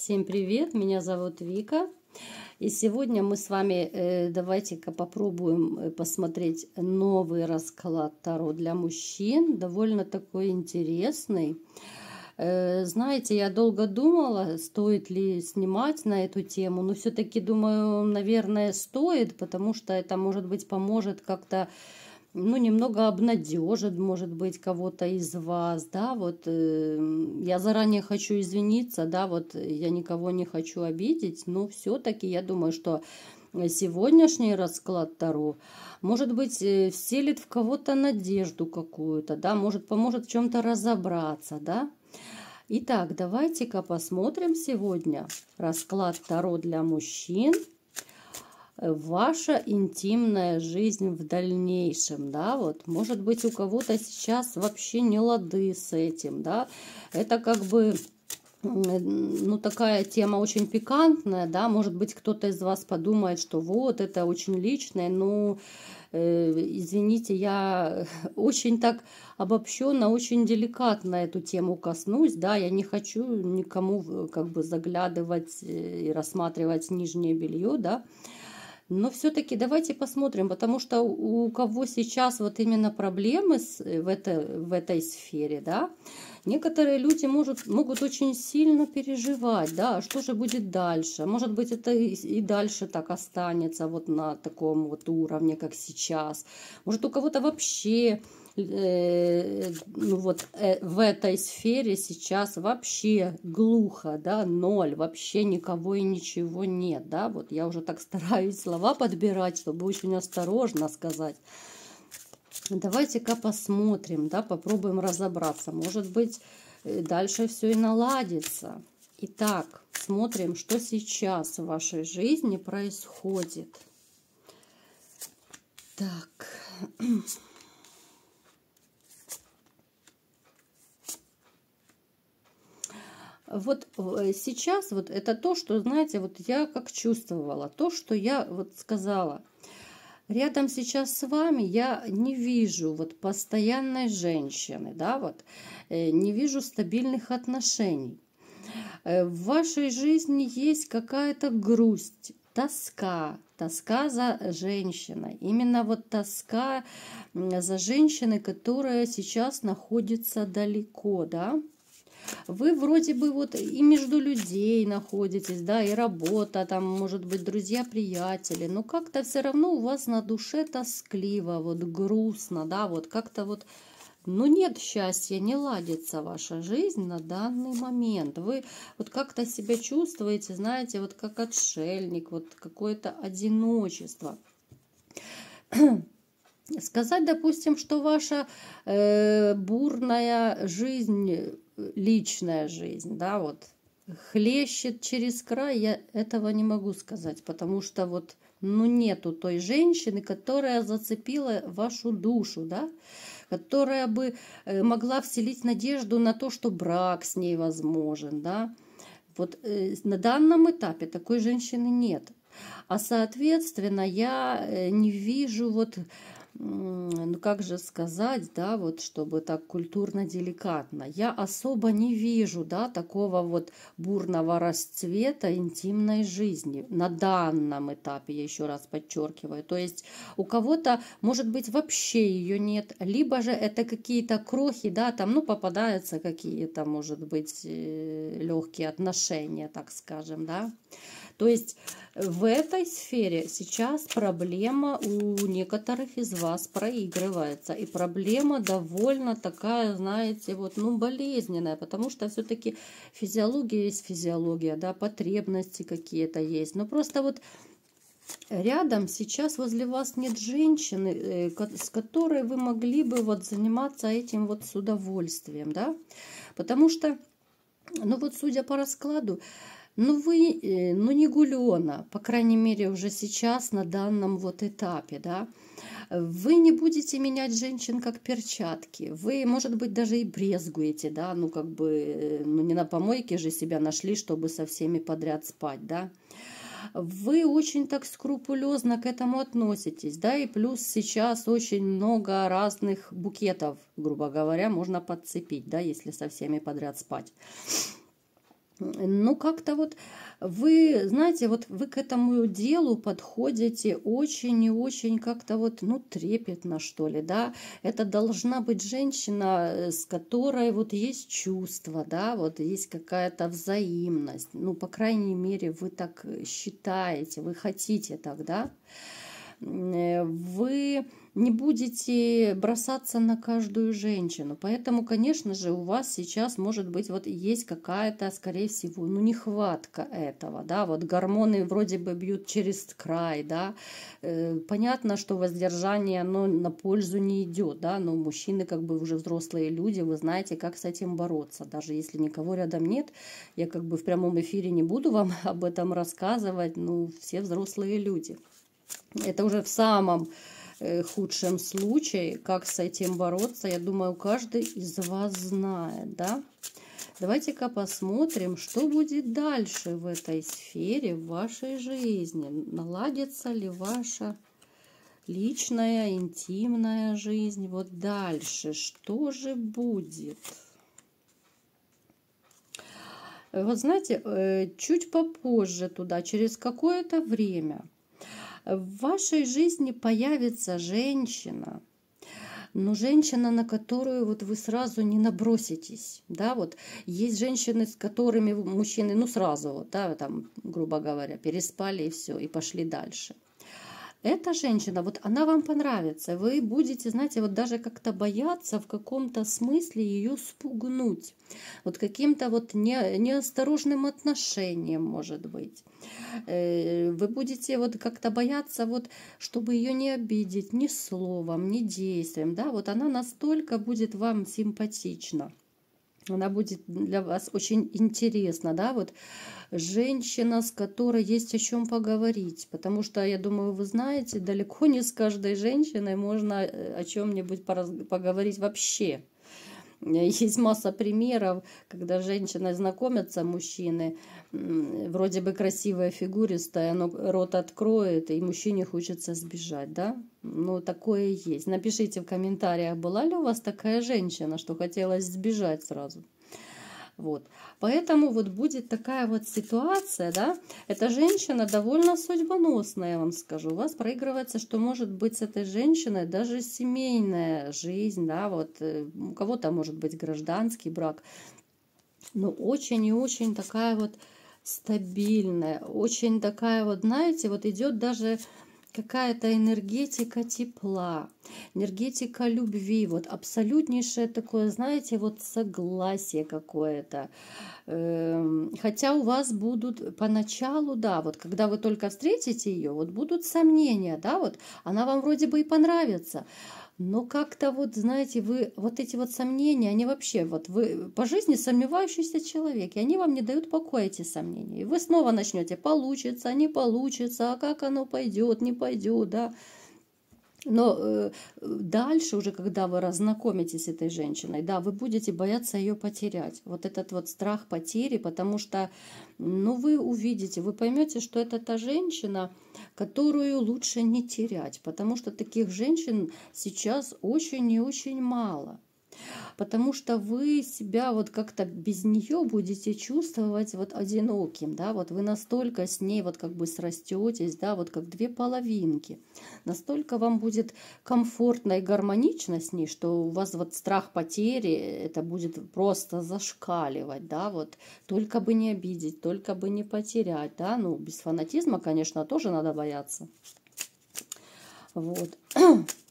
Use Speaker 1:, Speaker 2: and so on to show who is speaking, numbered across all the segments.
Speaker 1: Всем привет, меня зовут Вика. И сегодня мы с вами э, давайте-ка попробуем э, посмотреть новый расклад Таро для мужчин. Довольно такой интересный. Э, знаете, я долго думала, стоит ли снимать на эту тему, но все-таки думаю, наверное, стоит, потому что это, может быть, поможет как-то ну, немного обнадежит, может быть, кого-то из вас, да, вот э, я заранее хочу извиниться, да, вот я никого не хочу обидеть, но все-таки я думаю, что сегодняшний расклад Таро, может быть, э, вселит в кого-то надежду какую-то, да, может, поможет в чем-то разобраться, да. Итак, давайте-ка посмотрим сегодня расклад Таро для мужчин – ваша интимная жизнь в дальнейшем, да, вот, может быть, у кого-то сейчас вообще не лады с этим, да, это как бы ну, такая тема очень пикантная, да, может быть, кто-то из вас подумает, что вот, это очень личное, но, ну, э, извините, я очень так обобщенно, очень деликатно эту тему коснусь, да, я не хочу никому как бы заглядывать э, и рассматривать нижнее белье, да, э, но все-таки давайте посмотрим, потому что у кого сейчас вот именно проблемы с, э, в, это, в этой сфере, да, некоторые люди может, могут очень сильно переживать, да, а что же будет дальше. Может быть, это и, и дальше так останется вот на таком вот уровне, как сейчас. Может, у кого-то вообще э, ну вот э, в этой сфере сейчас вообще глухо, да, ноль, вообще никого и ничего нет, да, вот я уже так стараюсь слова подбирать, чтобы очень осторожно сказать. Давайте-ка посмотрим, да, попробуем разобраться, может быть, э, дальше все и наладится. Итак, смотрим, что сейчас в вашей жизни происходит. Так. Вот э, сейчас вот это то, что, знаете, вот я как чувствовала, то, что я вот сказала. Рядом сейчас с вами я не вижу вот постоянной женщины, да, вот, э, не вижу стабильных отношений. Э, в вашей жизни есть какая-то грусть, тоска, тоска за женщиной. Именно вот тоска за женщиной, которая сейчас находится далеко, да, вы вроде бы вот и между людей находитесь, да, и работа, там, может быть, друзья, приятели, но как-то все равно у вас на душе тоскливо, вот грустно, да, вот как-то вот ну нет счастья, не ладится ваша жизнь на данный момент. Вы вот как-то себя чувствуете, знаете, вот как отшельник, вот какое-то одиночество. Сказать, допустим, что ваша э, бурная жизнь личная жизнь, да, вот хлещет через край, я этого не могу сказать, потому что вот, ну, нету той женщины, которая зацепила вашу душу, да, которая бы э, могла вселить надежду на то, что брак с ней возможен, да. Вот э, на данном этапе такой женщины нет. А соответственно, я э, не вижу вот ну как же сказать, да, вот чтобы так культурно деликатно. Я особо не вижу, да, такого вот бурного расцвета интимной жизни на данном этапе, я еще раз подчеркиваю. То есть у кого-то, может быть, вообще ее нет, либо же это какие-то крохи, да, там, ну, попадаются какие-то, может быть, э, легкие отношения, так скажем, да. То есть в этой сфере сейчас проблема у некоторых из вас проигрывается. И проблема довольно такая, знаете, вот, ну, болезненная, потому что все-таки физиология есть физиология, да, потребности какие-то есть. Но просто вот Рядом сейчас возле вас нет женщины, э, с которой вы могли бы вот заниматься этим вот с удовольствием, да? Потому что, ну вот судя по раскладу, ну, вы, э, ну не гулена, по крайней мере, уже сейчас, на данном вот этапе, да. Вы не будете менять женщин как перчатки. Вы, может быть, даже и брезгуете, да, ну как бы, э, ну не на помойке же себя нашли, чтобы со всеми подряд спать, да вы очень так скрупулезно к этому относитесь, да, и плюс сейчас очень много разных букетов, грубо говоря, можно подцепить, да, если со всеми подряд спать ну, как-то вот вы, знаете, вот вы к этому делу подходите очень и очень как-то вот, ну, трепетно, что ли, да. Это должна быть женщина, э, с которой вот есть чувство, да, вот есть какая-то взаимность. Ну, по крайней мере, вы так считаете, вы хотите так, да. Э, вы не будете бросаться на каждую женщину. Поэтому, конечно же, у вас сейчас, может быть, вот есть какая-то, скорее всего, ну, нехватка этого, да, вот гормоны вроде бы бьют через край, да. Э, понятно, что воздержание, оно на пользу не идет, да, но мужчины, как бы уже взрослые люди, вы знаете, как с этим бороться. Даже если никого рядом нет, я как бы в прямом эфире не буду вам об этом рассказывать, ну, все взрослые люди. Это уже в самом э, худшем случае, как с этим бороться, я думаю, каждый из вас знает, да? Давайте-ка посмотрим, что будет дальше в этой сфере, в вашей жизни. Наладится ли ваша личная, интимная жизнь? Вот дальше, что же будет? Э, вот знаете, э, чуть попозже туда, через какое-то время – в вашей жизни появится женщина, но женщина, на которую вот вы сразу не наброситесь, да, вот есть женщины, с которыми мужчины, ну, сразу вот, да, там, грубо говоря, переспали и все, и пошли дальше – эта женщина, вот она вам понравится, вы будете, знаете, вот даже как-то бояться в каком-то смысле ее спугнуть, вот каким-то вот не, неосторожным отношением, может быть. Э, вы будете вот как-то бояться, вот, чтобы ее не обидеть ни словом, ни действием, да, вот она настолько будет вам симпатична она будет для вас очень интересна, да, вот женщина, с которой есть о чем поговорить, потому что, я думаю, вы знаете, далеко не с каждой женщиной можно э, о чем-нибудь поговорить вообще, Есть масса примеров, когда женщины знакомятся, мужчины, вроде бы красивая, фигуристая, но рот откроет, и мужчине хочется сбежать, да? Ну, такое есть. Напишите в комментариях, была ли у вас такая женщина, что хотелось сбежать сразу. Вот. Поэтому вот будет такая вот ситуация, да, эта женщина довольно судьбоносная, я вам скажу. У вас проигрывается, что может быть с этой женщиной даже семейная жизнь, да, вот э, у кого-то может быть гражданский брак, но очень и очень такая вот стабильная, очень такая вот, знаете, вот идет даже какая-то энергетика тепла, энергетика любви, вот абсолютнейшее такое, знаете, вот согласие какое-то. Эм, хотя у вас будут поначалу, да, вот когда вы только встретите ее, вот будут сомнения, да, вот она вам вроде бы и понравится, но как-то вот, знаете, вы вот эти вот сомнения, они вообще вот вы по жизни сомневающийся человек, и они вам не дают покоя эти сомнения. И вы снова начнете, получится, не получится, а как оно пойдет, не пойдет, да. Но э, дальше уже, когда вы разнакомитесь с этой женщиной, да, вы будете бояться ее потерять. Вот этот вот страх потери, потому что, ну, вы увидите, вы поймете, что это та женщина, которую лучше не терять, потому что таких женщин сейчас очень и очень мало потому что вы себя вот как-то без нее будете чувствовать вот одиноким, да, вот вы настолько с ней вот как бы срастетесь, да, вот как две половинки, настолько вам будет комфортно и гармонично с ней, что у вас вот страх потери, это будет просто зашкаливать, да, вот только бы не обидеть, только бы не потерять, да, ну, без фанатизма, конечно, тоже надо бояться. Вот.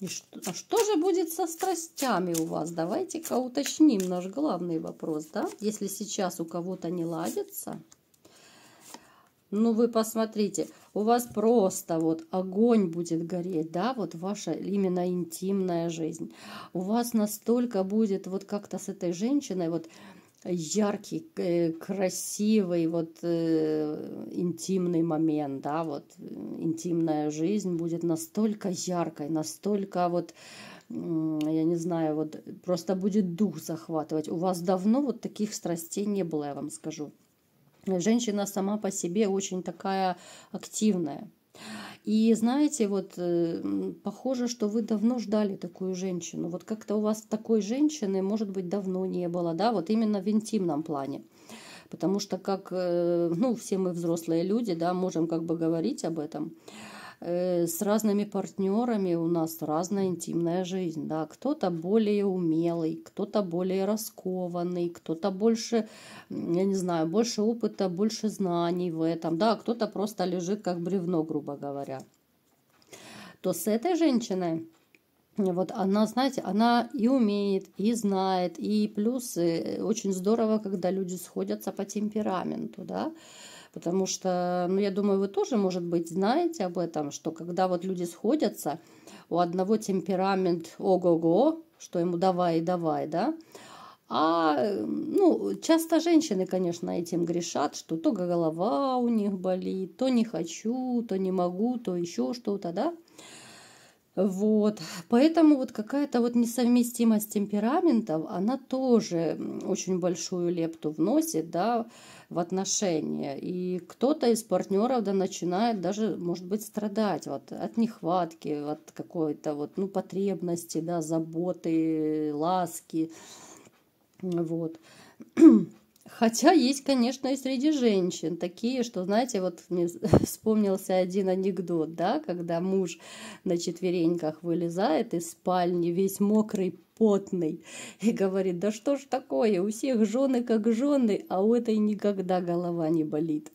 Speaker 1: И что, а что же будет со страстями у вас? Давайте-ка уточним наш главный вопрос, да? Если сейчас у кого-то не ладится, ну вы посмотрите, у вас просто вот огонь будет гореть, да, вот ваша именно интимная жизнь. У вас настолько будет вот как-то с этой женщиной вот яркий, э, красивый, вот э, интимный момент, да, вот э, интимная жизнь будет настолько яркой, настолько вот я не знаю, вот просто будет дух захватывать. У вас давно вот таких страстей не было, я вам скажу. Женщина сама по себе очень такая активная. И знаете, вот э, похоже, что вы давно ждали такую женщину. Вот как-то у вас такой женщины, может быть, давно не было, да, вот именно в интимном плане. Потому что как, э, ну, все мы взрослые люди, да, можем как бы говорить об этом. Э, с разными партнерами у нас разная интимная жизнь, да, кто-то более умелый, кто-то более раскованный, кто-то больше, я не знаю, больше опыта, больше знаний в этом, да, кто-то просто лежит как бревно, грубо говоря. То с этой женщиной вот она, знаете, она и умеет, и знает, и плюс э, очень здорово, когда люди сходятся по темпераменту, да. Потому что, ну, я думаю, вы тоже, может быть, знаете об этом, что когда вот люди сходятся, у одного темперамент ого-го, что ему давай и давай, да, а, ну, часто женщины, конечно, этим грешат, что то голова у них болит, то не хочу, то не могу, то еще что-то, да. Вот, поэтому вот какая-то вот несовместимость темпераментов, она тоже очень большую лепту вносит, да, в отношения. И кто-то из партнеров, да, начинает даже, может быть, страдать вот от нехватки, от какой-то вот, ну, потребности, да, заботы, ласки, вот. Хотя есть, конечно, и среди женщин такие, что, знаете, вот мне вспомнился один анекдот, да, когда муж на четвереньках вылезает из спальни, весь мокрый, потный, и говорит, да что ж такое, у всех жены как жены, а у этой никогда голова не болит.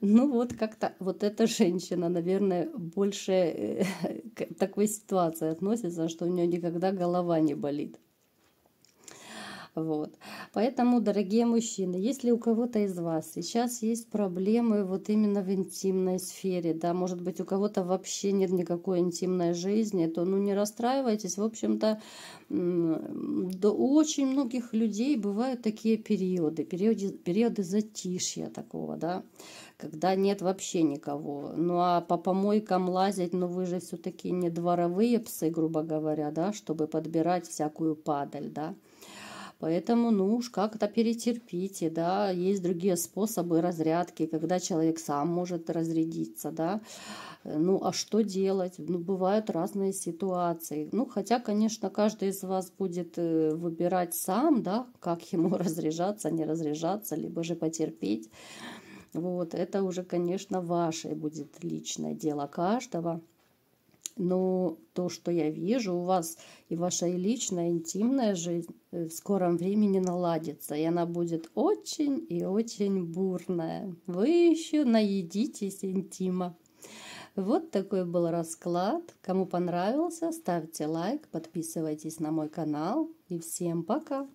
Speaker 1: Ну вот как-то вот эта женщина, наверное, больше э, к такой ситуации относится, что у нее никогда голова не болит. Вот. Поэтому, дорогие мужчины, если у кого-то из вас сейчас есть проблемы вот именно в интимной сфере, да, может быть, у кого-то вообще нет никакой интимной жизни, то, ну, не расстраивайтесь. В общем-то, да, у очень многих людей бывают такие периоды, периоды, периоды затишья такого, да, когда нет вообще никого. Ну а по помойкам лазить, ну вы же все-таки не дворовые псы, грубо говоря, да, чтобы подбирать всякую падаль, да. Поэтому, ну уж как-то перетерпите, да, есть другие способы разрядки, когда человек сам может разрядиться, да. Э, ну, а что делать? Ну, бывают разные ситуации. Ну, хотя, конечно, каждый из вас будет э, выбирать сам, да, как ему разряжаться, не разряжаться, либо же потерпеть. Вот, это уже, конечно, ваше будет личное дело каждого. Но то, что я вижу, у вас и ваша личная, интимная жизнь э, в скором времени наладится, и она будет очень и очень бурная. Вы еще наедитесь интима. Вот такой был расклад. Кому понравился, ставьте лайк, подписывайтесь на мой канал. И всем пока!